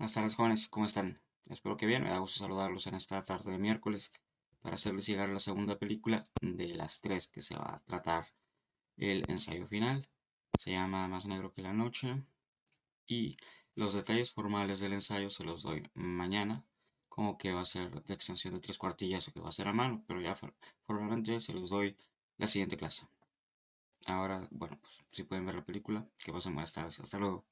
Buenas tardes jóvenes, ¿cómo están? Espero que bien, me da gusto saludarlos en esta tarde de miércoles para hacerles llegar la segunda película de las tres que se va a tratar el ensayo final. Se llama Más Negro que la Noche y los detalles formales del ensayo se los doy mañana, como que va a ser de extensión de tres cuartillas o que va a ser a mano, pero ya formalmente se los doy la siguiente clase. Ahora, bueno, pues si pueden ver la película, que pasen buenas tardes, hasta luego.